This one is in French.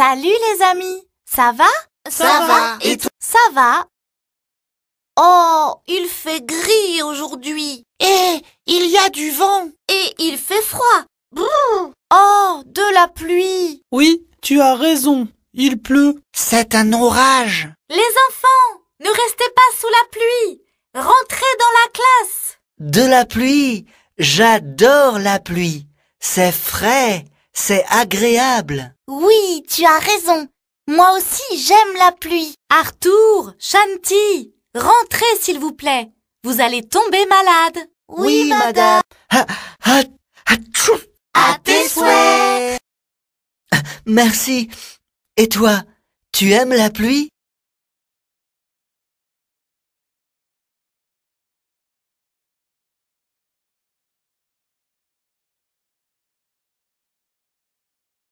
Salut les amis, ça va Ça, va et Ça va Oh, il fait gris aujourd'hui. Et eh, il y a du vent. Et il fait froid. Oh, de la pluie. Oui, tu as raison. Il pleut. C'est un orage. Les enfants, ne restez pas sous la pluie. Rentrez dans la classe. De la pluie. J'adore la pluie. C'est frais. C'est agréable. Oui, tu as raison. Moi aussi, j'aime la pluie. Arthur, Shanti, rentrez s'il vous plaît. Vous allez tomber malade. Oui, madame. à tes souhaits. Merci. Et toi, tu aimes la pluie